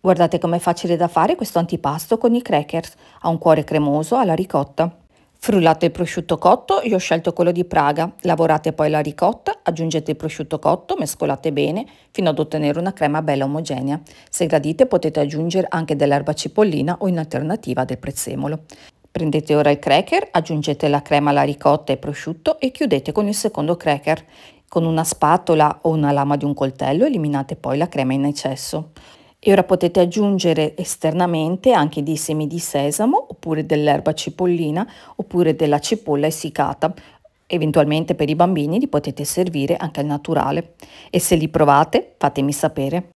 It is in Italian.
Guardate com'è facile da fare questo antipasto con i crackers, ha un cuore cremoso alla ricotta. Frullate il prosciutto cotto, io ho scelto quello di Praga, lavorate poi la ricotta, aggiungete il prosciutto cotto, mescolate bene fino ad ottenere una crema bella omogenea. Se gradite potete aggiungere anche dell'erba cipollina o in alternativa del prezzemolo. Prendete ora il cracker, aggiungete la crema alla ricotta e prosciutto e chiudete con il secondo cracker. Con una spatola o una lama di un coltello eliminate poi la crema in eccesso. E ora potete aggiungere esternamente anche dei semi di sesamo oppure dell'erba cipollina oppure della cipolla essiccata. Eventualmente per i bambini li potete servire anche al naturale. E se li provate fatemi sapere.